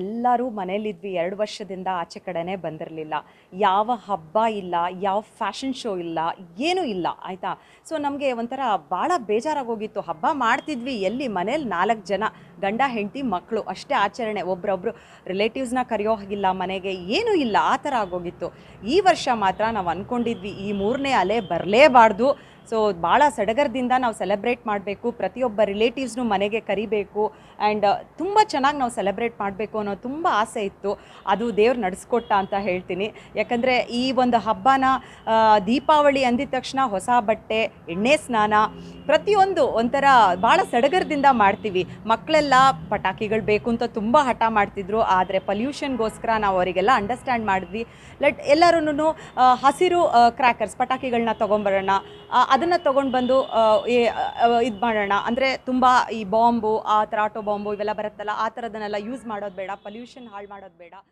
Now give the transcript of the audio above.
ಎಲ್ಲರೂ ಮನೇಲಿದ್ವಿ ಎರಡು ವರ್ಷದಿಂದ ಆಚೆ ಕಡೆನೇ ಬಂದಿರಲಿಲ್ಲ ಯಾವ ಹಬ್ಬ ಇಲ್ಲ ಯಾವ ಫ್ಯಾಷನ್ ಶೋ ಇಲ್ಲ ಏನೂ ಇಲ್ಲ ಆಯಿತಾ ಸೊ ನಮಗೆ ಒಂಥರ ಭಾಳ ಬೇಜಾರಾಗೋಗಿತ್ತು ಹಬ್ಬ ಮಾಡ್ತಿದ್ವಿ ಎಲ್ಲಿ ಮನೇಲಿ ನಾಲ್ಕು ಜನ ಗಂಡ ಹೆಂಡತಿ ಮಕ್ಕಳು ಅಷ್ಟೇ ಆಚರಣೆ ಒಬ್ರೊಬ್ರು ರಿಲೇಟಿವ್ಸ್ನ ಕರೆಯೋ ಹಾಗಿಲ್ಲ ಮನೆಗೆ ಏನೂ ಇಲ್ಲ ಆ ಥರ ಆಗೋಗಿತ್ತು ಈ ವರ್ಷ ಮಾತ್ರ ನಾವು ಅಂದ್ಕೊಂಡಿದ್ವಿ ಈ ಮೂರನೇ ಅಲೆ ಬರಲೇಬಾರ್ದು ಸೊ ಭಾಳ ಸಡಗರದಿಂದ ನಾವು ಸೆಲೆಬ್ರೇಟ್ ಮಾಡಬೇಕು ಪ್ರತಿಯೊಬ್ಬ ರಿಲೇಟಿವ್ಸ್ನೂ ಮನೆಗೆ ಕರಿಬೇಕು ಆ್ಯಂಡ್ ತುಂಬ ಚೆನ್ನಾಗಿ ನಾವು ಸೆಲೆಬ್ರೇಟ್ ಮಾಡಬೇಕು ಅನ್ನೋ ತುಂಬ ಆಸೆ ಇತ್ತು ಅದು ದೇವ್ರು ನಡೆಸ್ಕೊಟ್ಟ ಅಂತ ಹೇಳ್ತೀನಿ ಯಾಕಂದರೆ ಈ ಒಂದು ಹಬ್ಬನ ದೀಪಾವಳಿ ಅಂದಿದ ತಕ್ಷಣ ಹೊಸ ಬಟ್ಟೆ ಎಣ್ಣೆ ಸ್ನಾನ ಪ್ರತಿಯೊಂದು ಒಂಥರ ಭಾಳ ಸಡಗರದಿಂದ ಮಾಡ್ತೀವಿ ಮಕ್ಕಳೆಲ್ಲ ಅವರಿಗೆಲ್ಲ ಪಟಾಕಿಗಳು ಬೇಕು ಅಂತ ತುಂಬ ಹಠ ಮಾಡ್ತಿದ್ರು ಆದರೆ ಪಲ್ಯೂಷನ್ಗೋಸ್ಕರ ನಾವು ಅವರಿಗೆಲ್ಲ ಅಂಡರ್ಸ್ಟ್ಯಾಂಡ್ ಮಾಡಿದ್ವಿ ಲೈಟ್ ಎಲ್ಲರೂ ಹಸಿರು ಕ್ರ್ಯಾಕರ್ಸ್ ಪಟಾಕಿಗಳನ್ನ ತೊಗೊಂಬರೋಣ ಅದನ್ನು ತೊಗೊಂಡು ಬಂದು ಇದು ಮಾಡೋಣ ಅಂದರೆ ತುಂಬ ಈ ಬಾಂಬು ಆ ಥರ ಆಟೋ ಬಾಂಬು ಇವೆಲ್ಲ ಬರುತ್ತಲ್ಲ ಆ ಥರದನ್ನೆಲ್ಲ ಯೂಸ್ ಮಾಡೋದು ಬೇಡ ಪಲ್ಯೂಷನ್ ಹಾಳು ಮಾಡೋದು ಬೇಡ